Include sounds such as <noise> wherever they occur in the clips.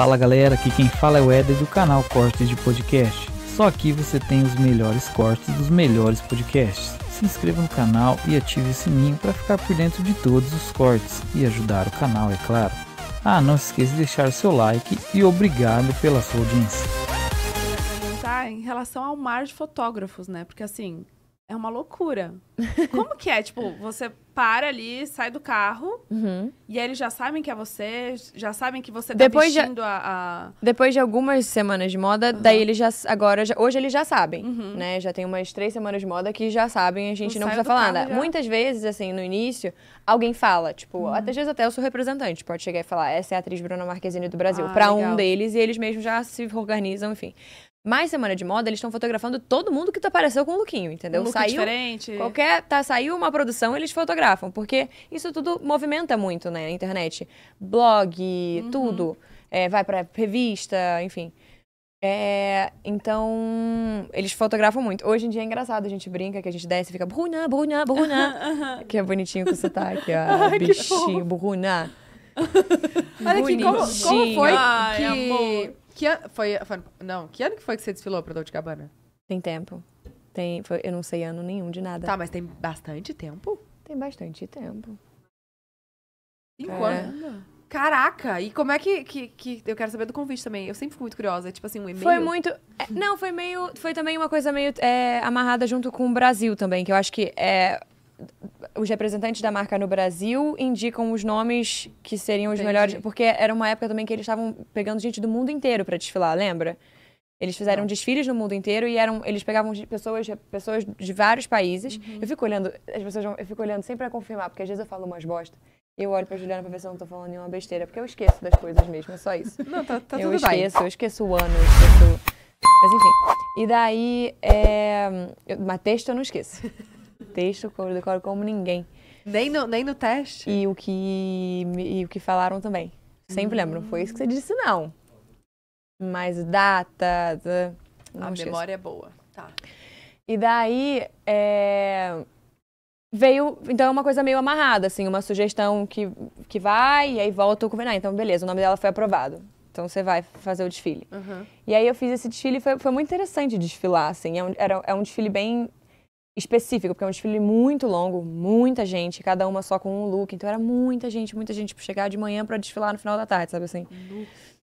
Fala galera, aqui quem fala é o Eder do canal Cortes de Podcast. Só aqui você tem os melhores cortes dos melhores podcasts. Se inscreva no canal e ative o sininho para ficar por dentro de todos os cortes e ajudar o canal, é claro. Ah, não se esqueça de deixar o seu like e obrigado pela sua audiência. Tá, em relação ao mar de fotógrafos, né? Porque assim, é uma loucura. <laughs> Como que é? Tipo, você para ali, sai do carro, uhum. e aí eles já sabem que é você, já sabem que você tá depois vestindo de, a, a, Depois de algumas semanas de moda, uhum. daí eles já... Agora, já, hoje eles já sabem, uhum. né? Já tem umas três semanas de moda que já sabem, a gente não, não precisa falar nada. Já. Muitas vezes, assim, no início, alguém fala, tipo... Uhum. Até, às vezes até eu sou representante, pode chegar e falar, essa é a atriz Bruna Marquezine do Brasil, ah, para um deles, e eles mesmos já se organizam, enfim. Mais semana de moda, eles estão fotografando todo mundo que apareceu com o lookinho, entendeu? Um look saiu diferente. Qualquer, tá, saiu uma produção, eles fotografam, porque isso tudo movimenta muito, né, na internet. Blog, uhum. tudo. É, vai para revista, enfim. É, então, eles fotografam muito. Hoje em dia é engraçado, a gente brinca, que a gente desce e fica burruna, burruna, burruna. <laughs> que é bonitinho com o sotaque, ó. <laughs> Ai, bichinho, burruna. Olha aqui, como, como foi Ai, que... Amor que an... foi, foi, Não, que ano que foi que você desfilou para pra Cabana? Tem tempo. Tem, foi, eu não sei ano nenhum de nada. Tá, mas tem bastante tempo? Tem bastante tempo. enquanto é. Caraca! E como é que, que, que, Eu quero saber do convite também. Eu sempre fico muito curiosa. É tipo assim, um e-mail. Foi muito. É, não, foi meio. Foi também uma coisa meio é, amarrada junto com o Brasil também, que eu acho que é os representantes da marca no Brasil indicam os nomes que seriam os Entendi. melhores. Porque era uma época também que eles estavam pegando gente do mundo inteiro para desfilar, lembra? Eles fizeram tá. desfiles no mundo inteiro e eram, eles pegavam pessoas, pessoas de vários países. Uhum. Eu fico olhando, as pessoas eu fico olhando sempre para confirmar, porque às vezes eu falo umas bosta. E eu olho pra Juliana pra ver se eu não tô falando nenhuma besteira, porque eu esqueço das coisas mesmo, é só isso. <laughs> Não, tá, tá eu tudo esqueço, bem. Eu esqueço o ano, eu esqueço. Mas enfim. E daí. É... texto eu não esqueço. <laughs> texto, eu decoro como ninguém. Nem no, nem no teste? E o, que, e o que falaram também. Sempre hum. lembro, não foi isso que você disse, não. Mas data. Não a memória é boa. Tá. E daí. É veio, então é uma coisa meio amarrada, assim, uma sugestão que, que vai, e aí volta o Covenant. Ah, então, beleza, o nome dela foi aprovado. Então você vai fazer o desfile. Uhum. E aí eu fiz esse desfile, foi, foi muito interessante desfilar, assim. É um, era, é um desfile bem específico, porque é um desfile muito longo, muita gente, cada uma só com um look. Então era muita gente, muita gente para chegar de manhã para desfilar no final da tarde, sabe assim?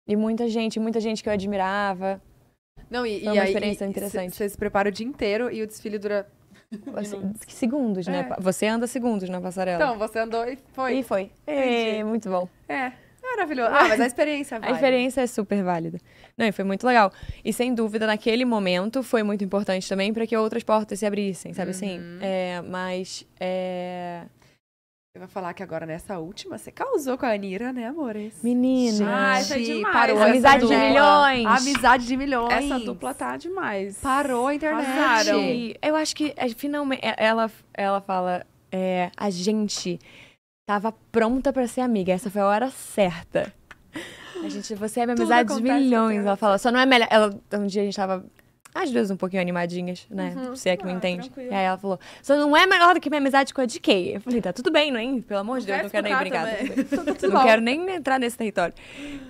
E muita gente, muita gente que eu admirava. Não, e, Foi uma e aí, experiência interessante. Você se prepara o dia inteiro e o desfile dura <laughs> segundos, né? É. Você anda segundos na passarela. Então, você andou e foi. E foi. É, muito bom. É maravilhoso. Ah, mas a <laughs> experiência é válida. A experiência é super válida. Não, e foi muito legal. E sem dúvida, naquele momento, foi muito importante também para que outras portas se abrissem, sabe assim? uhum. assim? É, mas. É... Você vai falar que agora nessa última você causou com a Anira, né, amores? Menina, ah, isso é demais. Parou amizade de milhões. Amizade de milhões. Essa dupla tá demais. Parou a internet. Eu acho que é, finalmente é, ela ela fala é, a gente Tava pronta para ser amiga. Essa foi a hora certa. A gente, você é minha amizade de milhões. Ela fala, só não é melhor. Ela, um dia a gente tava às vezes um pouquinho animadinhas, né? Uhum. Você é que ah, me entende. Tranquilo. E aí ela falou: só não é melhor do que minha amizade com a DK. Eu falei: Tá tudo bem, não é? Pelo amor de Deus, não quero nem brincar. Tá <laughs> não quero nem entrar nesse território.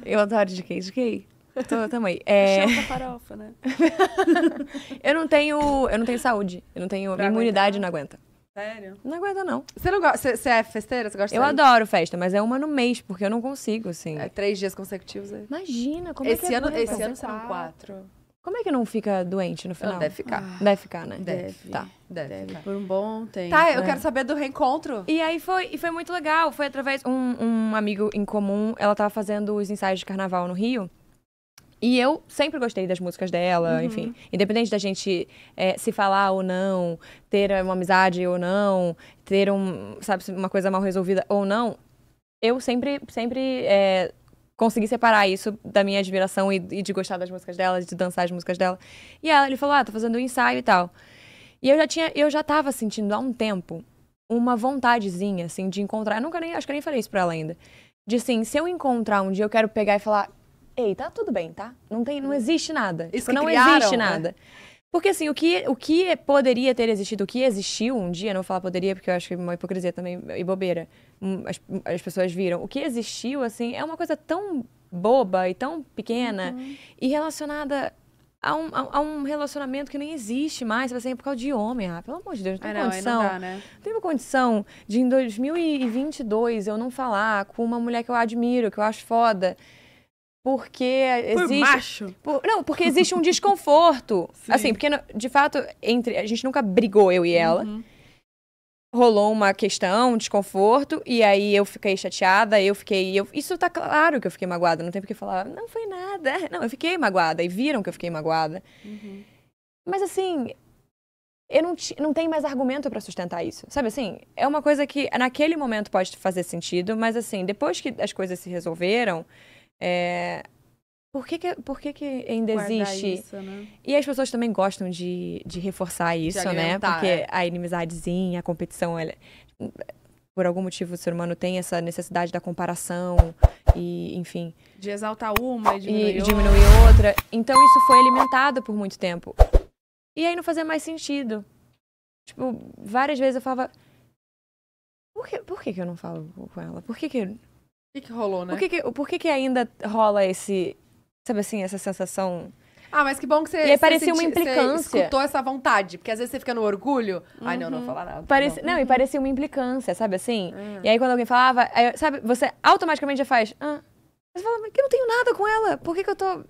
Eu adoro DK. DK, tô, tamo aí. É... farofa, né? <laughs> eu, não tenho, eu não tenho saúde. Eu não tenho. Pra minha aguentar. imunidade não aguenta. Né? Sério? Não aguenta, não. Você não gosta. Você é festeira? Você gosta Eu adoro festa, mas é uma no mês, porque eu não consigo, assim. É três dias consecutivos aí. É? Imagina, como esse é que ano, é Esse é ano serão quatro. Como é que não fica doente no final? Não, deve ficar. Ah, deve ficar, né? Deve. Tá. Deve. deve Por um bom tempo. Tá, eu é. quero saber do reencontro. E aí foi, e foi muito legal. Foi através um, um amigo em comum. Ela tava fazendo os ensaios de carnaval no Rio. E eu sempre gostei das músicas dela, uhum. enfim. Independente da gente é, se falar ou não, ter uma amizade ou não, ter um, sabe, uma coisa mal resolvida ou não, eu sempre, sempre é, consegui separar isso da minha admiração e, e, de gostar das músicas dela, de dançar as músicas dela. E ela, ele falou, ah, tá fazendo um ensaio e tal. E eu já tinha, eu já tava sentindo há um tempo uma vontadezinha, assim, de encontrar. Eu nunca nem, acho que eu nem falei isso pra ela ainda. De assim, se eu encontrar um dia, eu quero pegar e falar, ei, tá tudo bem, tá? Não tem, não existe nada. Isso tipo, não criaram, existe né? nada. Né? Porque assim, o que, o que poderia ter existido, o que existiu um dia, não vou falar poderia, porque eu acho que é uma hipocrisia também e bobeira. Hum, as, as pessoas viram. O que existiu, assim, é uma coisa tão boba e tão pequena uhum. e relacionada a um, a, um, relacionamento que nem existe mais, você tipo assim, por causa de homem, ah, pelo amor de Deus, não tem é, condição. Né? Não, né? tem condição de em 2022 eu não falar com uma mulher que eu admiro, que eu acho foda porque existe por macho. Por, não, porque existe um desconforto. <laughs> Assim, porque de fato entre a gente nunca brigou eu e ela. Uhum. Rolou uma questão, um desconforto e aí eu fiquei chateada, eu fiquei eu, isso tá claro que eu fiquei magoada, não tem porque falar, não foi nada. <laughs> Não, eu fiquei magoada e viram que eu fiquei magoada. Uhum. Mas assim, eu não, não tenho mais argumento para sustentar isso. Sabe assim? É uma coisa que naquele momento pode fazer sentido, mas assim, depois que as coisas se resolveram, é, por que, que, por que, que ainda Guardar existe? Isso, né? E as pessoas também gostam de, de reforçar isso, de né? Porque é. a inimizadezinha, a competição, ela, é, por algum motivo o ser humano tem essa necessidade da comparação e, enfim. De exaltar uma e diminuir, e diminuir outra. Então isso foi alimentado por muito tempo. E aí não fazia mais sentido. Tipo, várias vezes eu falava. Por que, por que, que eu não falo com ela? Por que, que o que, que rolou, né? Por que, que, por que, que ainda rola esse. Sabe assim, essa sensação. Ah, mas que bom que você. E parecia senti, uma implicância. Você escutou essa vontade, porque às vezes você fica no orgulho. Uhum. Ai, não, não vou uhum. falar nada. Parece, não. e uhum. parecia uma implicância, sabe assim? Uhum. E aí quando alguém falava, aí, sabe, você automaticamente já faz. Ah. Você fala, mas que eu não tenho nada com ela. Por que, que eu tô.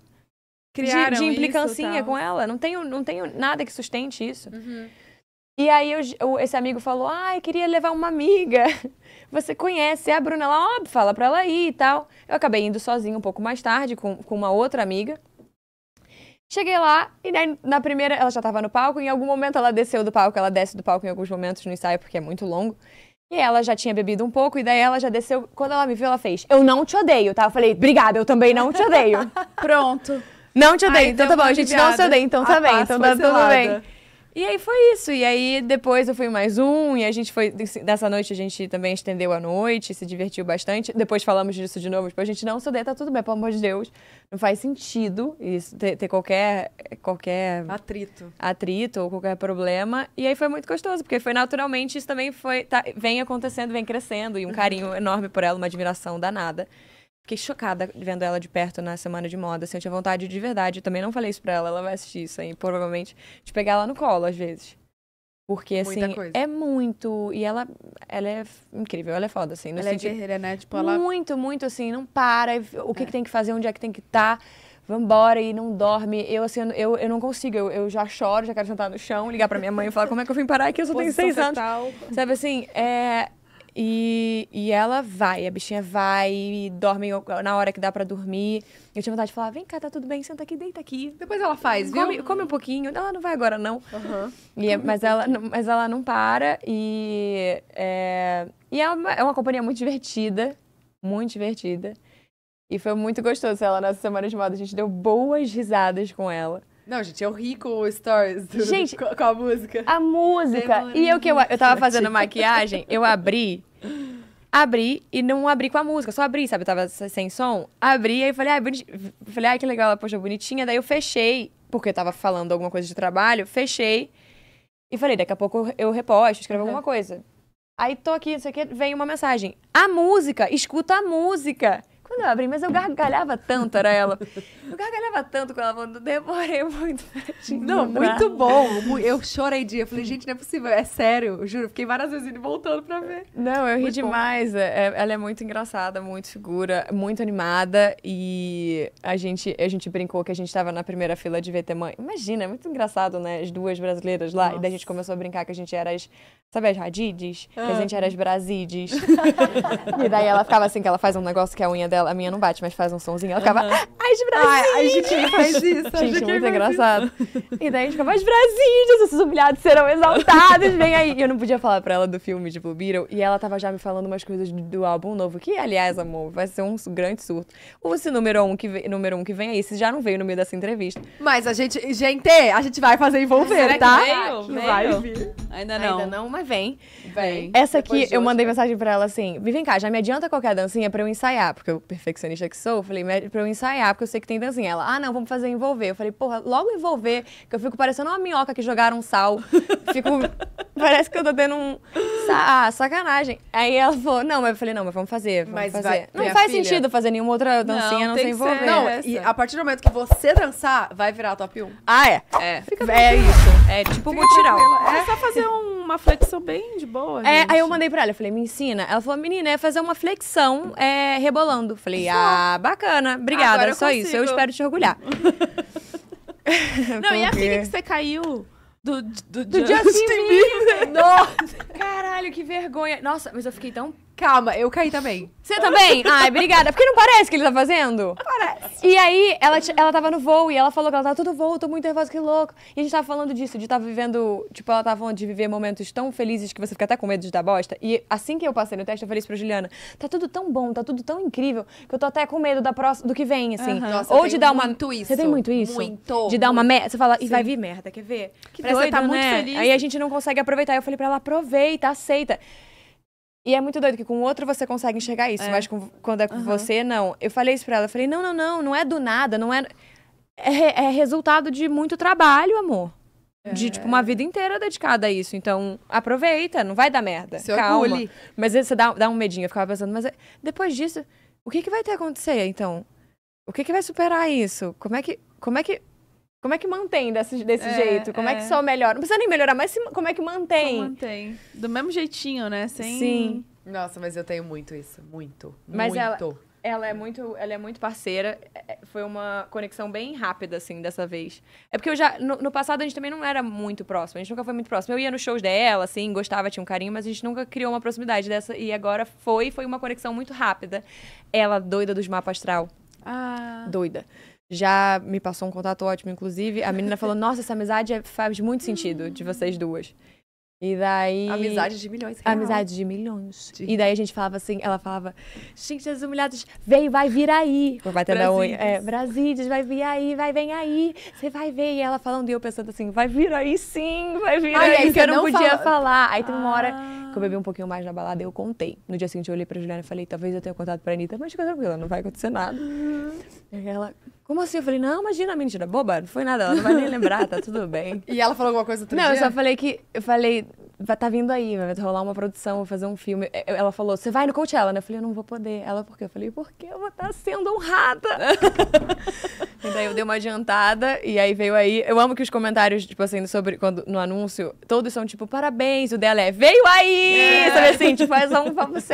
Criaram de, de implicância com ela? Não tenho, não tenho nada que sustente isso. Uhum. E aí eu, esse amigo falou, ai, queria levar uma amiga. <laughs> você conhece. É a Bruna lá, óbvio, fala pra ela ir e tal. Eu acabei indo sozinha um pouco mais tarde com, com uma outra amiga. Cheguei lá e daí, na primeira ela já estava no palco, em algum momento ela desceu do palco, ela desce do palco em alguns momentos no ensaio porque é muito longo. E ela já tinha bebido um pouco e daí ela já desceu, quando ela me viu ela fez: "Eu não te odeio", tá? Eu falei: "Obrigada, eu também não te odeio". <laughs> Pronto. Não te odeio. Ai, então tá bom, a gente não se odeia, então tá a bem, então tá tudo bem. E aí foi isso. E aí depois eu fui mais um, e a gente foi. Dessa noite a gente também estendeu a noite, se divertiu bastante. Depois falamos disso de novo. Depois tipo, a gente, não, Sudê, tá tudo bem, pelo amor de Deus. Não faz sentido isso, ter, ter, qualquer, qualquer. Atrito. Atrito ou qualquer problema. E aí foi muito gostoso, porque foi naturalmente, isso também foi. Tá, vem acontecendo, vem crescendo, e um carinho enorme por ela, uma admiração danada. Fiquei chocada vendo ela de perto na semana de moda, assim, eu tinha vontade de verdade, eu também não falei isso pra ela, ela vai assistir isso aí, provavelmente, de pegar ela no colo, às vezes. Porque, assim, é muito. E ela, ela é incrível, ela é foda, assim. No ela é sentido, é guerreira, né? Tipo, ela... Muito, muito, assim, não para. O que, é. que tem que fazer, onde é que tem que estar. Tá, vambora e não dorme. Eu, assim, eu, eu não consigo. Eu, eu já choro, já quero sentar no chão, ligar pra minha mãe e falar como é que eu vim parar aqui, eu só Posição tenho seis anos. Sabe, assim, é e, e ela vai, a bichinha vai, dorme na hora que dá para dormir. Eu tinha vontade de falar: vem cá, tá tudo bem, senta aqui, deita aqui. Depois ela faz, viu? Come, come um pouquinho. Ela não vai agora, não. Uhum. E, é, mas, ela, mas ela não para. E, é, e é, uma, é uma companhia muito divertida. Muito divertida. E foi muito gostoso ela nessa semana de moda. A gente deu boas risadas com ela. Não, gente, é o Rico Stories do, gente, com, com, a música. A música. e eu que eu, eu tava fazendo maquiagem, eu abri. Abri e não abri com a música, só abri, sabe? Eu tava sem som. Abri e ah, falei, ai, ah, falei, ai, ah, que legal, ela postou bonitinha. Daí eu fechei, porque eu tava falando alguma coisa de trabalho, fechei. E falei, daqui a pouco eu reposto, escrevo uhum. alguma coisa. Aí tô aqui, não sei o que, vem uma mensagem. A música, escuta a música quando eu abri, mas eu gargalhava tanto, era ela. Eu gargalhava tanto com ela, mano, demorei muito Não, muito bom. Eu chorei dia. Eu falei, gente, não é possível, é sério. Eu juro, fiquei várias vezes indo voltando pra ver. Não, eu muito ri demais. É, é, ela é muito engraçada, muito figura, muito animada. E a gente, a gente brincou que a gente tava na primeira fila de VT Mãe. Imagina, é muito engraçado, né? As duas brasileiras lá. Nossa. E daí a gente começou a brincar que a gente era as, sabe, as Radides? Ah. Que a ah. gente era as Brasides. <laughs> e daí ela ficava assim, que ela faz um negócio que a unha dela a minha não bate, mas faz um sonzinho. Ela ficava, uhum. ai de brasinhos! Ai, de faz isso? Gente, de muito engraçado. Isso. E daí a gente ficava, ai de esses humilhados serão exaltados, vem aí. E eu não podia falar pra ela do filme de Blue Beetle, e ela tava já me falando umas coisas do, do álbum novo, que, aliás, amor, vai ser um grande surto. Ou esse número um que vem, número um que vem aí, se já não veio no meio dessa entrevista. Mas a gente, gente, a gente vai fazer envolver, Será tá? Que veio? Vai veio. vir. Ainda não. Ainda não, mas vem. Vem. Essa aqui, eu mandei mensagem pra ela assim, vem cá, já me adianta qualquer dancinha pra eu ensaiar, porque eu perfeccionista que sou, falei, pra eu ensaiar, porque eu sei que tem dancinha. Ela, ah, não, vamos fazer envolver. Eu falei, porra, logo envolver, que eu fico parecendo uma minhoca que jogaram sal. <laughs> Fico. parece que eu tô tendo um. Ah, sacanagem. Aí ela falou, não, mas eu falei, não, mas vamos fazer. Vamos mas fazer. Vai, não faz filha. sentido fazer nenhuma outra dancinha não, não se envolver. Não, essa. e a partir do momento que você dançar, vai virar top 1. Ah, é? É. Fica é isso. É tipo um mutirão. É, é só fazer um uma flexão bem de boa. É, aí eu mandei pra ela, eu falei, me ensina. Ela falou, menina, é fazer uma flexão é, rebolando. Falei, ah, bacana, obrigada, Agora é era só consigo. isso. Eu espero te orgulhar. <laughs> <laughs> Não, Porque... e a filha que você caiu? Do, do, do, do Justin, Justin Bieber. Bieber. <laughs> Nossa, caralho, que vergonha. Nossa, mas eu fiquei tão Calma, eu caí também. Você também? Ai, obrigada. Porque não parece que ele tá fazendo? Parece. E aí, ela, ela tava no voo e ela falou que ela tava tudo voo, tô muito nervosa, que louco. E a gente tava falando disso, de estar tá vivendo. Tipo, ela tava falando de viver momentos tão felizes que você fica até com medo de dar bosta. E assim que eu passei no teste, eu falei isso pra Juliana: tá tudo tão bom, tá tudo tão incrível, que eu tô até com medo da próxima, do que vem, assim. Uhum. Nossa, Ou de dar uma. Muito isso. Você tem muito isso? Muito. De dar uma merda. Você fala, e vai vir merda, quer ver? Que Parece tá doido, tá né? muito feliz. Aí a gente não consegue aproveitar. Eu falei pra ela: aproveita, aceita. E é muito doido que com o outro você consegue enxergar isso, é. mas com, quando é com uhum. você, não. Eu falei isso pra ela, falei, não, não, não, não é do nada, não é... É, é resultado de muito trabalho, amor. De, tipo, uma é. vida inteira dedicada a isso. Então, aproveita, não vai dar merda. Se Calma. Orgulhe. Mas você dá, dá um medinho. Eu ficava pensando, mas eh, depois disso, o que, que vai ter acontecer, então? O que, que vai superar isso? Como é que... Como é que como é que mantém desse, desse é, jeito? Como é. é. que só melhora? Não precisa nem melhorar, mas se, como é que mantém? Como mantém. Do mesmo jeitinho, né? Sem... Sim. Nossa, mas eu tenho muito isso. Muito. Mas muito. Ela, ela, é muito, ela é muito parceira. É, é, foi uma conexão bem rápida, assim, dessa vez. É porque eu já. No, no, passado a gente também não era muito próximo. A gente nunca foi muito próximo. Eu ia nos shows dela, assim, gostava, tinha um carinho, mas a gente nunca criou uma proximidade dessa. E agora foi, foi uma conexão muito rápida. Ela, doida dos mapas astral. Ah. Doida já me passou um contato ótimo, inclusive. A menina falou: Nossa, essa amizade é, faz muito sentido de vocês duas. E daí. Amizade de milhões. Real. Amizade de milhões. De... E daí a gente falava assim: ela falava, gente, as humilhadas, vem, vai vir aí. Vai ter da unha. É, Brasílias, vai vir aí, vai, vem aí. Você vai ver. E ela falando, e eu pensando assim: vai vir aí sim, vai vir Ai, aí. É que eu não, não podia fala... falar. Aí tem uma hora ah. que eu bebi um pouquinho mais na balada eu contei. No dia seguinte eu olhei pra Juliana e falei: talvez eu tenha contado pra Anitta, mas fica tranquila, não vai acontecer nada. Uhum. E ela, como assim? Eu falei, não, imagina, mentira, boba, não foi nada, ela não vai nem lembrar, tá tudo bem. <laughs> e ela falou alguma coisa outro Não, dia? eu só falei que, eu falei, vai tá vindo aí, vai rolar uma produção, vou fazer um filme. Ela falou, você vai no Coachella? Né? Eu falei, eu não vou poder. Ela, por quê? Eu falei, porque eu vou estar tá sendo honrada. <laughs> e daí eu dei uma adiantada, e aí veio aí. Eu amo que os comentários, tipo assim, sobre quando, no anúncio, todos são tipo, parabéns. O dela é, veio aí! É. Sabe assim, tipo, faz é um pra você.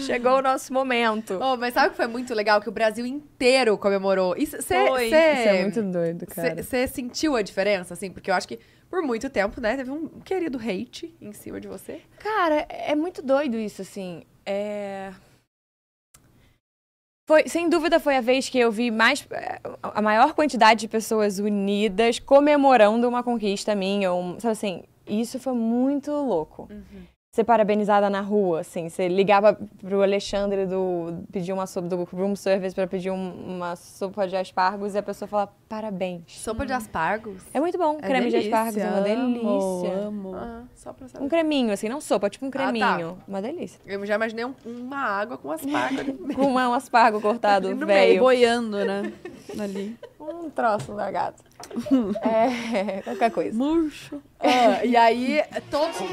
Chegou o nosso momento. Oh, mas sabe o que foi muito legal? Que o Brasil inteiro comemorou. Isso, cê, foi. Cê, isso é muito doido, cara. Você sentiu a diferença, assim? Porque eu acho que por muito tempo, né? Teve um querido hate em cima de você. Cara, é muito doido isso, assim. É... Foi, sem dúvida foi a vez que eu vi mais a maior quantidade de pessoas unidas comemorando uma conquista minha, um, sabe assim, isso foi muito louco. Uhum ser parabenizada na rua, assim. Você ligava pro Alexandre do pedir uma sopa do room service para pedir uma sopa de aspargos e a pessoa fala parabéns. Sopa de hum. aspargos? É muito bom, é creme delícia. de aspargos, é uma delícia. Amo. Ah, ah, só pra saber. Um creminho assim, não sopa, tipo um creminho, ah, tá. uma delícia. Eu já imaginei um, uma água com aspargo <laughs> com um aspargo cortado, velho. Boiando, né? Ali um troço no <laughs> é, qualquer coisa. Murcho. Ah, é, e aí, todos...